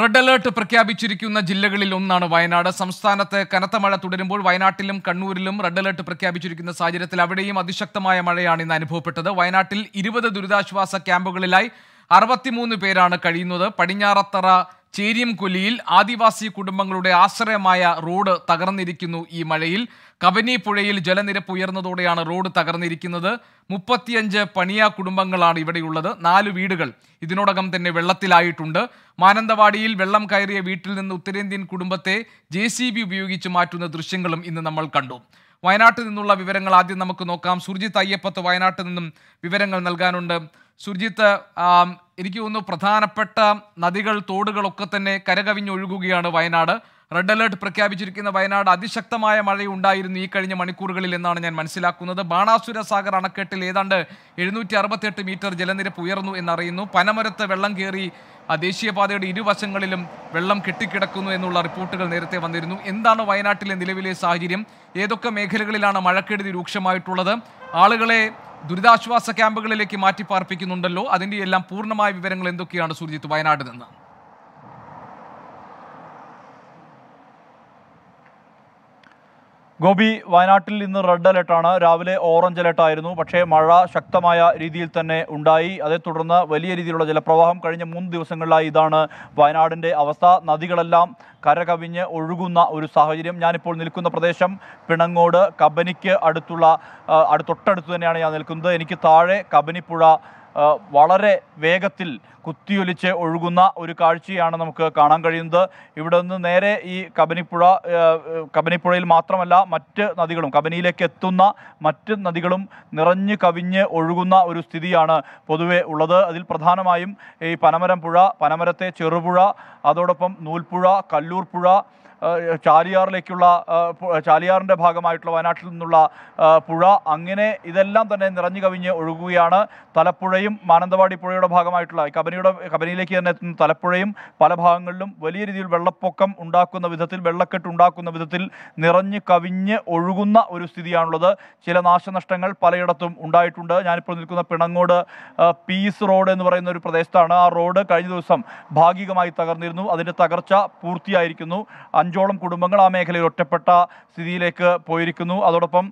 red alert പ്രഖ്യാപിച്ചിരിക്കുന്ന ജില്ലകളിൽ ഒന്നാണ് വയനാട് സംസ്ഥാനത്ത് കനത്ത മഴ തുടരുമ്പോൾ വയനാട്ടിലും കണ്ണൂരിലും റെഡ് അലേർട്ട് പ്രഖ്യാപിച്ചിരിക്കുന്ന സാഹചര്യത്തിൽ അവിടെയും അതിശക്തമായ മഴയാണ് ഇന്ന് അനുഭവപ്പെട്ടത് വയനാട്ടിൽ ഇരുപത് ദുരിതാശ്വാസ ക്യാമ്പുകളിലായി അറുപത്തിമൂന്ന് പേരാണ് കഴിയുന്നത് പടിഞ്ഞാറത്തറ കൊല്ലിയിൽ ആദിവാസി കുടുംബങ്ങളുടെ ആശ്രയമായ റോഡ് തകർന്നിരിക്കുന്നു ഈ മഴയിൽ കബനി പുഴയിൽ ജലനിരപ്പ് ഉയർന്നതോടെയാണ് റോഡ് തകർന്നിരിക്കുന്നത് മുപ്പത്തിയഞ്ച് പണിയ കുടുംബങ്ങളാണ് ഇവിടെയുള്ളത് നാല് വീടുകൾ ഇതിനോടകം തന്നെ വെള്ളത്തിലായിട്ടുണ്ട് മാനന്തവാടിയിൽ വെള്ളം കയറിയ വീട്ടിൽ നിന്ന് ഉത്തരേന്ത്യൻ കുടുംബത്തെ ജെ ഉപയോഗിച്ച് മാറ്റുന്ന ദൃശ്യങ്ങളും ഇന്ന് നമ്മൾ കണ്ടു വയനാട്ടിൽ നിന്നുള്ള വിവരങ്ങൾ ആദ്യം നമുക്ക് നോക്കാം സുർജിത് അയ്യപ്പത്ത് വയനാട്ടിൽ നിന്നും വിവരങ്ങൾ നൽകാനുണ്ട് സുർജിത്ത് എനിക്ക് തോന്നുന്നു പ്രധാനപ്പെട്ട നദികൾ തോടുകളൊക്കെ തന്നെ കരകവിഞ്ഞൊഴുകുകയാണ് വയനാട് റെഡ് അലേർട്ട് പ്രഖ്യാപിച്ചിരിക്കുന്ന വയനാട് അതിശക്തമായ മഴയുണ്ടായിരുന്നു ഈ കഴിഞ്ഞ മണിക്കൂറുകളിൽ എന്നാണ് ഞാൻ മനസ്സിലാക്കുന്നത് ബാണാസുര സാഗർ അണക്കെട്ടിൽ ഏതാണ്ട് എഴുന്നൂറ്റി അറുപത്തെട്ട് മീറ്റർ ജലനിരപ്പ് ഉയർന്നു എന്നറിയുന്നു പനമരത്ത് വെള്ളം കയറി ദേശീയപാതയുടെ ഇരുവശങ്ങളിലും വെള്ളം കെട്ടിക്കിടക്കുന്നു എന്നുള്ള റിപ്പോർട്ടുകൾ നേരത്തെ വന്നിരുന്നു എന്താണ് വയനാട്ടിലെ നിലവിലെ സാഹചര്യം ഏതൊക്കെ മേഖലകളിലാണ് മഴക്കെടുതി രൂക്ഷമായിട്ടുള്ളത് ആളുകളെ ദുരിതാശ്വാസ ക്യാമ്പുകളിലേക്ക് മാറ്റിപ്പാർപ്പിക്കുന്നുണ്ടല്ലോ അതിൻ്റെ എല്ലാം പൂർണ്ണമായ വിവരങ്ങൾ എന്തൊക്കെയാണ് സുർജിത്ത് വയനാട് നിന്ന് ഗോപി വയനാട്ടിൽ ഇന്ന് റെഡ് അലർട്ടാണ് രാവിലെ ഓറഞ്ച് അലർട്ടായിരുന്നു പക്ഷേ മഴ ശക്തമായ രീതിയിൽ തന്നെ ഉണ്ടായി അതേ തുടർന്ന് വലിയ രീതിയിലുള്ള ജലപ്രവാഹം കഴിഞ്ഞ മൂന്ന് ദിവസങ്ങളിലായി ഇതാണ് വയനാടിൻ്റെ അവസ്ഥ നദികളെല്ലാം കരകവിഞ്ഞ് ഒഴുകുന്ന ഒരു സാഹചര്യം ഞാനിപ്പോൾ നിൽക്കുന്ന പ്രദേശം പിണങ്ങോട് കബനിക്ക് അടുത്തുള്ള അടുത്തൊട്ടടുത്ത് തന്നെയാണ് ഞാൻ നിൽക്കുന്നത് എനിക്ക് താഴെ കബനിപ്പുഴ വളരെ വേഗത്തിൽ കുത്തിയൊലിച്ച് ഒഴുകുന്ന ഒരു കാഴ്ചയാണ് നമുക്ക് കാണാൻ കഴിയുന്നത് ഇവിടെ നിന്ന് നേരെ ഈ കബനിപ്പുഴ കബനിപ്പുഴയിൽ മാത്രമല്ല മറ്റ് നദികളും കബനിയിലേക്ക് എത്തുന്ന മറ്റ് നദികളും നിറഞ്ഞു കവിഞ്ഞ് ഒഴുകുന്ന ഒരു സ്ഥിതിയാണ് പൊതുവെ ഉള്ളത് അതിൽ പ്രധാനമായും ഈ പനമരം പുഴ പനമരത്തെ ചെറുപുഴ അതോടൊപ്പം നൂൽപ്പുഴ കല്ലൂർ പുഴ ചാലിയാറിലേക്കുള്ള ചാലിയാറിൻ്റെ ഭാഗമായിട്ടുള്ള വയനാട്ടിൽ നിന്നുള്ള പുഴ അങ്ങനെ ഇതെല്ലാം തന്നെ നിറഞ്ഞു കവിഞ്ഞ് ഒഴുകുകയാണ് തലപ്പുഴയും മാനന്തവാടി പുഴയുടെ ഭാഗമായിട്ടുള്ള കബനിയുടെ കബനിയിലേക്ക് തന്നെ എത്തുന്ന തലപ്പുഴയും പല ഭാഗങ്ങളിലും വലിയ രീതിയിൽ വെള്ളപ്പൊക്കം ഉണ്ടാക്കുന്ന വിധത്തിൽ വെള്ളക്കെട്ട് ഉണ്ടാക്കുന്ന വിധത്തിൽ നിറഞ്ഞു കവിഞ്ഞ് ഒഴുകുന്ന ഒരു സ്ഥിതിയാണുള്ളത് ചില നാശനഷ്ടങ്ങൾ പലയിടത്തും ഉണ്ടായിട്ടുണ്ട് ഞാനിപ്പോൾ നിൽക്കുന്ന പിണങ്ങോട് പീസ് റോഡ് എന്ന് പറയുന്ന ഒരു പ്രദേശത്താണ് ആ റോഡ് കഴിഞ്ഞ ദിവസം ഭാഗികമായി തകർന്നിരുന്നു അതിൻ്റെ തകർച്ച പൂർത്തിയായിരിക്കുന്നു അഞ്ച് അഞ്ചോളം കുടുംബങ്ങൾ ആ മേഖലയിൽ ഒറ്റപ്പെട്ട സ്ഥിതിയിലേക്ക് പോയിരിക്കുന്നു അതോടൊപ്പം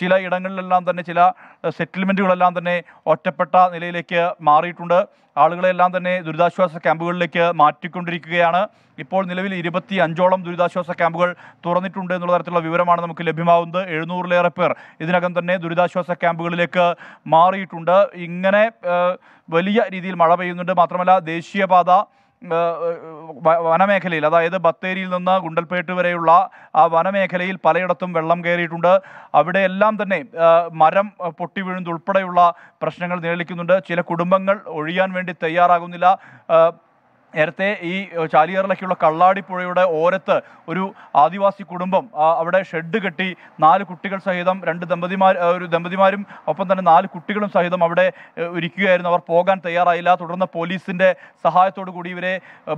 ചില ഇടങ്ങളിലെല്ലാം തന്നെ ചില സെറ്റിൽമെൻറ്റുകളെല്ലാം തന്നെ ഒറ്റപ്പെട്ട നിലയിലേക്ക് മാറിയിട്ടുണ്ട് ആളുകളെല്ലാം തന്നെ ദുരിതാശ്വാസ ക്യാമ്പുകളിലേക്ക് മാറ്റിക്കൊണ്ടിരിക്കുകയാണ് ഇപ്പോൾ നിലവിൽ ഇരുപത്തി അഞ്ചോളം ദുരിതാശ്വാസ ക്യാമ്പുകൾ തുറന്നിട്ടുണ്ട് എന്നുള്ള തരത്തിലുള്ള വിവരമാണ് നമുക്ക് ലഭ്യമാവുന്നത് എഴുന്നൂറിലേറെ പേർ ഇതിനകം തന്നെ ദുരിതാശ്വാസ ക്യാമ്പുകളിലേക്ക് മാറിയിട്ടുണ്ട് ഇങ്ങനെ വലിയ രീതിയിൽ മഴ പെയ്യുന്നുണ്ട് മാത്രമല്ല ദേശീയപാത വനമേഖലയിൽ അതായത് ബത്തേരിയിൽ നിന്ന് ഗുണ്ടൽപേട്ട് വരെയുള്ള ആ വനമേഖലയിൽ പലയിടത്തും വെള്ളം കയറിയിട്ടുണ്ട് അവിടെയെല്ലാം തന്നെ മരം പൊട്ടി വീഴുന്നതുൾപ്പെടെയുള്ള പ്രശ്നങ്ങൾ നിലനിൽക്കുന്നുണ്ട് ചില കുടുംബങ്ങൾ ഒഴിയാൻ വേണ്ടി തയ്യാറാകുന്നില്ല നേരത്തെ ഈ ചാലിയാറിലേക്കുള്ള കള്ളാടിപ്പുഴയുടെ ഓരത്ത് ഒരു ആദിവാസി കുടുംബം അവിടെ ഷെഡ് കെട്ടി നാല് കുട്ടികൾ സഹിതം രണ്ട് ദമ്പതിമാർ ഒരു ദമ്പതിമാരും ഒപ്പം തന്നെ നാല് കുട്ടികളും സഹിതം അവിടെ ഇരിക്കുകയായിരുന്നു അവർ പോകാൻ തയ്യാറായില്ല തുടർന്ന് പോലീസിൻ്റെ സഹായത്തോടു കൂടി ഇവരെ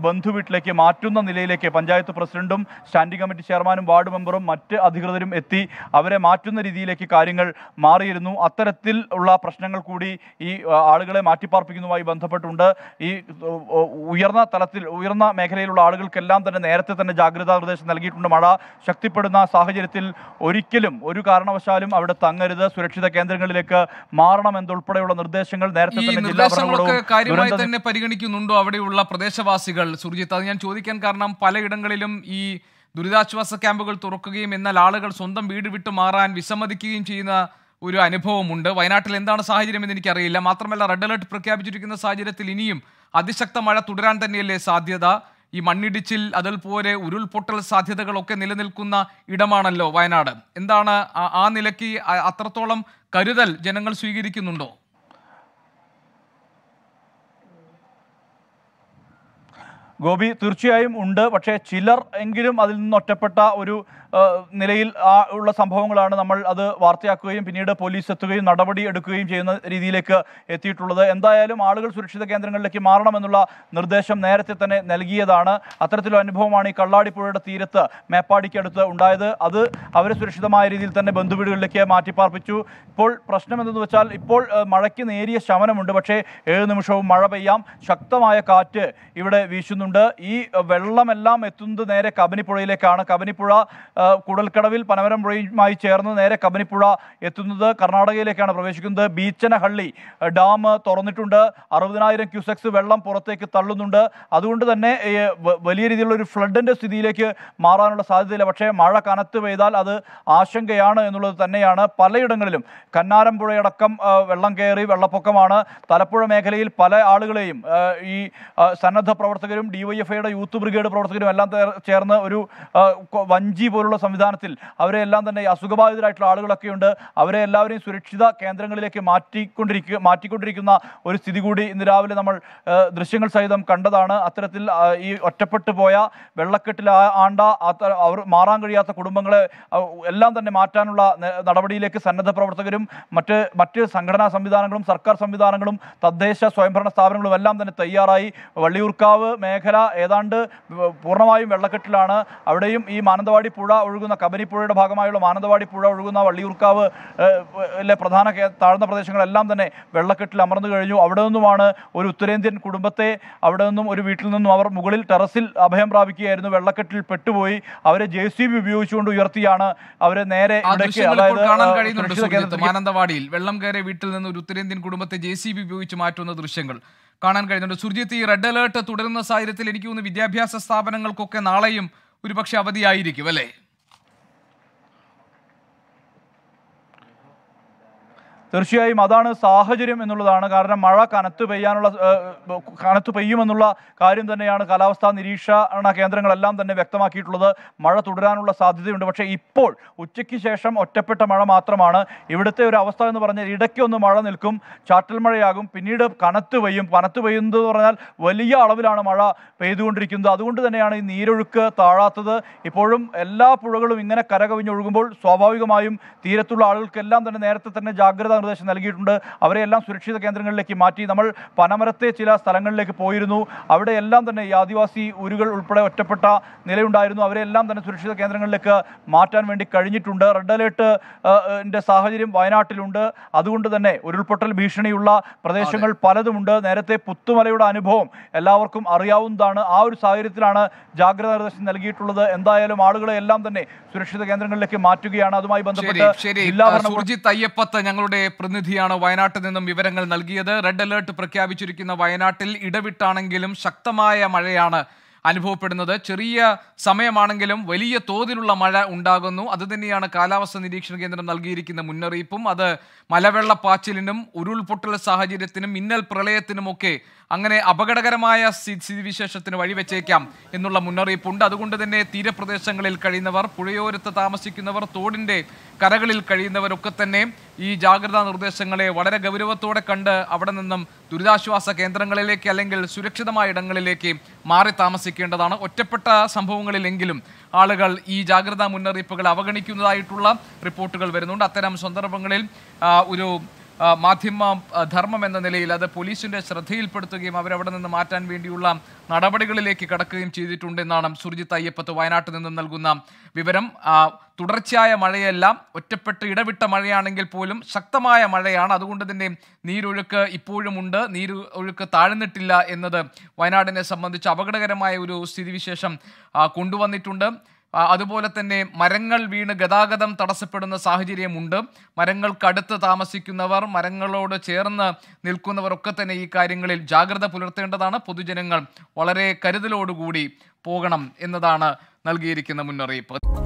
ബന്ധുവീട്ടിലേക്ക് മാറ്റുന്ന നിലയിലേക്ക് പഞ്ചായത്ത് പ്രസിഡന്റും സ്റ്റാൻഡിംഗ് കമ്മിറ്റി ചെയർമാനും വാർഡ് മെമ്പറും മറ്റ് അധികൃതരും എത്തി അവരെ മാറ്റുന്ന രീതിയിലേക്ക് കാര്യങ്ങൾ മാറിയിരുന്നു അത്തരത്തിൽ ഉള്ള പ്രശ്നങ്ങൾ കൂടി ഈ ആളുകളെ മാറ്റിപ്പാർപ്പിക്കുന്നതുമായി ബന്ധപ്പെട്ടുണ്ട് ഈ ഉയർന്ന തലത്തിൽ ഉയർന്ന മേഖലയിലുള്ള ആളുകൾക്കെല്ലാം തന്നെ നേരത്തെ തന്നെ ജാഗ്രതാ നിർദ്ദേശം നൽകിയിട്ടുണ്ട് മഴ ശക്തിപ്പെടുന്ന സാഹചര്യത്തിൽ ഒരിക്കലും ഒരു കാരണവശാലും അവിടെ തങ്ങരുത് സുരക്ഷിത കേന്ദ്രങ്ങളിലേക്ക് എന്നുൾപ്പെടെയുള്ള നിർദ്ദേശങ്ങൾ നേരത്തെ തന്നെ ജില്ലാ കാര്യമായി തന്നെ പരിഗണിക്കുന്നുണ്ടോ അവിടെയുള്ള പ്രദേശവാസികൾ സുർജിത്ത് അത് ഞാൻ ചോദിക്കാൻ കാരണം പലയിടങ്ങളിലും ഈ ദുരിതാശ്വാസ ക്യാമ്പുകൾ തുറക്കുകയും എന്നാൽ ആളുകൾ സ്വന്തം വീട് വിട്ടു മാറാൻ വിസമ്മതിക്കുകയും ചെയ്യുന്ന ഒരു അനുഭവമുണ്ട് വയനാട്ടിൽ എന്താണ് സാഹചര്യം എന്ന് എനിക്കറിയില്ല മാത്രമല്ല റെഡ് അലർട്ട് പ്രഖ്യാപിച്ചിരിക്കുന്ന സാഹചര്യത്തിൽ ഇനിയും അതിശക്ത മഴ തുടരാൻ തന്നെയല്ലേ സാധ്യത ഈ മണ്ണിടിച്ചിൽ അതുപോലെ ഉരുൾപൊട്ടൽ സാധ്യതകളൊക്കെ നിലനിൽക്കുന്ന ഇടമാണല്ലോ വയനാട് എന്താണ് ആ നിലയ്ക്ക് അത്രത്തോളം കരുതൽ ജനങ്ങൾ സ്വീകരിക്കുന്നുണ്ടോ ഗോപി തീർച്ചയായും ഉണ്ട് പക്ഷേ ചിലർ എങ്കിലും അതിൽ നിന്ന് ഒറ്റപ്പെട്ട ഒരു നിലയിൽ ആ ഉള്ള സംഭവങ്ങളാണ് നമ്മൾ അത് വാർത്തയാക്കുകയും പിന്നീട് പോലീസ് എത്തുകയും നടപടി എടുക്കുകയും ചെയ്യുന്ന രീതിയിലേക്ക് എത്തിയിട്ടുള്ളത് എന്തായാലും ആളുകൾ സുരക്ഷിത കേന്ദ്രങ്ങളിലേക്ക് മാറണമെന്നുള്ള നിർദ്ദേശം നേരത്തെ തന്നെ നൽകിയതാണ് അത്തരത്തിലൊരു അനുഭവമാണ് ഈ കള്ളാടിപ്പുഴയുടെ തീരത്ത് മേപ്പാടിക്കടുത്ത് ഉണ്ടായത് അത് അവരെ സുരക്ഷിതമായ രീതിയിൽ തന്നെ ബന്ധുവീടുകളിലേക്ക് മാറ്റിപ്പാർപ്പിച്ചു ഇപ്പോൾ പ്രശ്നം എന്തെന്ന് വെച്ചാൽ ഇപ്പോൾ മഴയ്ക്ക് നേരിയ ശമനമുണ്ട് പക്ഷേ ഏഴ് നിമിഷവും മഴ പെയ്യാം ശക്തമായ കാറ്റ് ഇവിടെ വീശുന്നുണ്ട് ഈ വെള്ളമെല്ലാം എത്തുന്നത് നേരെ കബനിപ്പുഴയിലേക്കാണ് കബനിപ്പുഴ കുടൽക്കടവിൽ പനമരം പുഴയുമായി ചേർന്ന് നേരെ കബനിപ്പുഴ എത്തുന്നത് കർണാടകയിലേക്കാണ് പ്രവേശിക്കുന്നത് ബീച്ചനഹള്ളി ഡാം തുറന്നിട്ടുണ്ട് അറുപതിനായിരം ക്യൂസെക്സ് വെള്ളം പുറത്തേക്ക് തള്ളുന്നുണ്ട് അതുകൊണ്ട് തന്നെ വലിയ രീതിയിലുള്ള ഒരു ഫ്ലഡിൻ്റെ സ്ഥിതിയിലേക്ക് മാറാനുള്ള സാധ്യതയില്ല പക്ഷേ മഴ കനത്ത് പെയ്താൽ അത് ആശങ്കയാണ് എന്നുള്ളത് തന്നെയാണ് പലയിടങ്ങളിലും പുഴയടക്കം വെള്ളം കയറി വെള്ളപ്പൊക്കമാണ് തലപ്പുഴ മേഖലയിൽ പല ആളുകളെയും ഈ സന്നദ്ധ പ്രവർത്തകരും ഡിവൈഎഫ്ഐയുടെ യൂത്ത് ബ്രിഗേഡ് പ്രവർത്തകരും എല്ലാം ചേർന്ന് ഒരു വഞ്ചി പോലുള്ള പോലുള്ള സംവിധാനത്തിൽ അവരെ എല്ലാം തന്നെ അസുഖബാധിതരായിട്ടുള്ള ഉണ്ട് അവരെ എല്ലാവരെയും സുരക്ഷിത കേന്ദ്രങ്ങളിലേക്ക് മാറ്റിക്കൊണ്ടിരിക്കുക മാറ്റിക്കൊണ്ടിരിക്കുന്ന ഒരു സ്ഥിതി കൂടി ഇന്ന് രാവിലെ നമ്മൾ ദൃശ്യങ്ങൾ സഹിതം കണ്ടതാണ് അത്തരത്തിൽ ഈ ഒറ്റപ്പെട്ടു പോയ വെള്ളക്കെട്ടിൽ ആണ്ട അവർ മാറാൻ കഴിയാത്ത കുടുംബങ്ങളെ എല്ലാം തന്നെ മാറ്റാനുള്ള നടപടിയിലേക്ക് സന്നദ്ധ പ്രവർത്തകരും മറ്റ് മറ്റ് സംഘടനാ സംവിധാനങ്ങളും സർക്കാർ സംവിധാനങ്ങളും തദ്ദേശ സ്വയംഭരണ സ്ഥാപനങ്ങളും എല്ലാം തന്നെ തയ്യാറായി വള്ളിയൂർക്കാവ് മേഖല ഏതാണ്ട് പൂർണ്ണമായും വെള്ളക്കെട്ടിലാണ് അവിടെയും ഈ മാനന്തവാടി പുഴ ഒഴുകുന്ന കബനിപ്പുഴയുടെ ഭാഗമായുള്ള മാനന്തവാടി പുഴ ഒഴുകുന്ന വള്ളിയൂർക്കാവ് ലെ പ്രധാന താഴ്ന്ന പ്രദേശങ്ങളെല്ലാം തന്നെ വെള്ളക്കെട്ടിൽ അമർന്നു കഴിഞ്ഞു അവിടെ നിന്നുമാണ് ഒരു ഉത്തരേന്ത്യൻ കുടുംബത്തെ അവിടെ നിന്നും ഒരു വീട്ടിൽ നിന്നും അവർ മുകളിൽ ടെറസിൽ അഭയം പ്രാപിക്കുകയായിരുന്നു വെള്ളക്കെട്ടിൽ പെട്ടുപോയി അവരെ ജെ സി ബി ഉപയോഗിച്ചുകൊണ്ട് ഉയർത്തിയാണ് അവരെ നേരെ മാനന്തവാടിയിൽ വെള്ളം കയറിയ വീട്ടിൽ നിന്ന് ഒരു ഉത്തരേന്ത്യൻ കുടുംബത്തെ ജെ സി ബി ഉപയോഗിച്ച് മാറ്റുന്ന ദൃശ്യങ്ങൾ കാണാൻ കഴിയുന്നുണ്ട് സുർജിത്ത് ഈ റെഡ് അലേർട്ട് തുടരുന്ന സാഹചര്യത്തിൽ എനിക്ക് തോന്നുന്നു വിദ്യാഭ്യാസ സ്ഥാപനങ്ങൾക്കൊക്കെ നാളെയും ഒരുപക്ഷെ അവധിയായിരിക്കും അല്ലേ തീർച്ചയായും അതാണ് സാഹചര്യം എന്നുള്ളതാണ് കാരണം മഴ കനത്തു പെയ്യാനുള്ള കനത്തു പെയ്യുമെന്നുള്ള കാര്യം തന്നെയാണ് കാലാവസ്ഥാ നിരീക്ഷണ കേന്ദ്രങ്ങളെല്ലാം തന്നെ വ്യക്തമാക്കിയിട്ടുള്ളത് മഴ തുടരാനുള്ള സാധ്യതയുണ്ട് പക്ഷേ ഇപ്പോൾ ഉച്ചയ്ക്ക് ശേഷം ഒറ്റപ്പെട്ട മഴ മാത്രമാണ് ഇവിടുത്തെ ഒരു അവസ്ഥ എന്ന് പറഞ്ഞാൽ ഇടയ്ക്ക് ഒന്ന് മഴ നിൽക്കും ചാറ്റൽ മഴയാകും പിന്നീട് കനത്ത് പെയ്യും കനത്ത് പെയ്യുന്നത് പറഞ്ഞാൽ വലിയ അളവിലാണ് മഴ പെയ്തുകൊണ്ടിരിക്കുന്നത് അതുകൊണ്ട് തന്നെയാണ് ഈ നീരൊഴുക്ക് താഴാത്തത് ഇപ്പോഴും എല്ലാ പുഴകളും ഇങ്ങനെ കരകവിഞ്ഞൊഴുകുമ്പോൾ സ്വാഭാവികമായും തീരത്തുള്ള ആളുകൾക്കെല്ലാം തന്നെ നേരത്തെ തന്നെ ജാഗ്രത നിർദ്ദേശം നൽകിയിട്ടുണ്ട് എല്ലാം സുരക്ഷിത കേന്ദ്രങ്ങളിലേക്ക് മാറ്റി നമ്മൾ പനമരത്തെ ചില സ്ഥലങ്ങളിലേക്ക് പോയിരുന്നു അവിടെയെല്ലാം തന്നെ ഈ ആദിവാസി ഊരുകൾ ഉൾപ്പെടെ ഒറ്റപ്പെട്ട നിലയുണ്ടായിരുന്നു അവരെല്ലാം തന്നെ സുരക്ഷിത കേന്ദ്രങ്ങളിലേക്ക് മാറ്റാൻ വേണ്ടി കഴിഞ്ഞിട്ടുണ്ട് റെഡ് അലേർട്ട് ൻ്റെ സാഹചര്യം വയനാട്ടിലുണ്ട് അതുകൊണ്ട് തന്നെ ഉരുൾപൊട്ടൽ ഭീഷണിയുള്ള പ്രദേശങ്ങൾ പലതുമുണ്ട് നേരത്തെ പുത്തുമലയുടെ അനുഭവം എല്ലാവർക്കും അറിയാവുന്നതാണ് ആ ഒരു സാഹചര്യത്തിലാണ് ജാഗ്രതാ നിർദ്ദേശം നൽകിയിട്ടുള്ളത് എന്തായാലും ആളുകളെ എല്ലാം തന്നെ സുരക്ഷിത കേന്ദ്രങ്ങളിലേക്ക് മാറ്റുകയാണ് അതുമായി ബന്ധപ്പെട്ട് ജില്ലാ ഞങ്ങളുടെ പ്രതിനിധിയാണ് വയനാട്ടിൽ നിന്നും വിവരങ്ങൾ നൽകിയത് റെഡ് അലേർട്ട് പ്രഖ്യാപിച്ചിരിക്കുന്ന വയനാട്ടിൽ ഇടവിട്ടാണെങ്കിലും ശക്തമായ മഴയാണ് അനുഭവപ്പെടുന്നത് ചെറിയ സമയമാണെങ്കിലും വലിയ തോതിലുള്ള മഴ ഉണ്ടാകുന്നു അതുതന്നെയാണ് കാലാവസ്ഥ നിരീക്ഷണ കേന്ദ്രം നൽകിയിരിക്കുന്ന മുന്നറിയിപ്പും അത് മലവെള്ളപ്പാച്ചിലിനും ഉരുൾപൊട്ടൽ സാഹചര്യത്തിനും മിന്നൽ പ്രളയത്തിനുമൊക്കെ അങ്ങനെ അപകടകരമായ സ്ഥിതിവിശേഷത്തിന് വഴിവെച്ചേക്കാം എന്നുള്ള മുന്നറിയിപ്പുണ്ട് അതുകൊണ്ട് തന്നെ തീരപ്രദേശങ്ങളിൽ കഴിയുന്നവർ പുഴയോരത്ത് താമസിക്കുന്നവർ തോടിൻ്റെ കരകളിൽ കഴിയുന്നവരൊക്കെ തന്നെ ഈ ജാഗ്രതാ നിർദ്ദേശങ്ങളെ വളരെ ഗൗരവത്തോടെ കണ്ട് അവിടെ നിന്നും ദുരിതാശ്വാസ കേന്ദ്രങ്ങളിലേക്ക് അല്ലെങ്കിൽ സുരക്ഷിതമായ ഇടങ്ങളിലേക്ക് മാറി താമസിക്കേണ്ടതാണ് ഒറ്റപ്പെട്ട സംഭവങ്ങളിലെങ്കിലും ആളുകൾ ഈ ജാഗ്രതാ മുന്നറിയിപ്പുകൾ അവഗണിക്കുന്നതായിട്ടുള്ള റിപ്പോർട്ടുകൾ വരുന്നുണ്ട് അത്തരം സന്ദർഭങ്ങളിൽ ഒരു മാധ്യമ ധർമ്മം എന്ന നിലയിൽ അത് പോലീസിൻ്റെ ശ്രദ്ധയിൽപ്പെടുത്തുകയും അവരവിടെ നിന്ന് മാറ്റാൻ വേണ്ടിയുള്ള നടപടികളിലേക്ക് കടക്കുകയും ചെയ്തിട്ടുണ്ടെന്നാണ് സുർജിത്ത് അയ്യപ്പത്ത് വയനാട്ടിൽ നിന്നും നൽകുന്ന വിവരം തുടർച്ചയായ മഴയല്ല ഒറ്റപ്പെട്ട് ഇടവിട്ട മഴയാണെങ്കിൽ പോലും ശക്തമായ മഴയാണ് അതുകൊണ്ട് തന്നെ നീരൊഴുക്ക് ഇപ്പോഴുമുണ്ട് നീര് ഒഴുക്ക് താഴ്ന്നിട്ടില്ല എന്നത് വയനാടിനെ സംബന്ധിച്ച് അപകടകരമായ ഒരു സ്ഥിതിവിശേഷം കൊണ്ടുവന്നിട്ടുണ്ട് അതുപോലെ തന്നെ മരങ്ങൾ വീണ് ഗതാഗതം തടസ്സപ്പെടുന്ന സാഹചര്യമുണ്ട് മരങ്ങൾക്കടുത്ത് താമസിക്കുന്നവർ മരങ്ങളോട് ചേർന്ന് നിൽക്കുന്നവരൊക്കെ തന്നെ ഈ കാര്യങ്ങളിൽ ജാഗ്രത പുലർത്തേണ്ടതാണ് പൊതുജനങ്ങൾ വളരെ കരുതലോടുകൂടി പോകണം എന്നതാണ് നൽകിയിരിക്കുന്ന മുന്നറിയിപ്പ്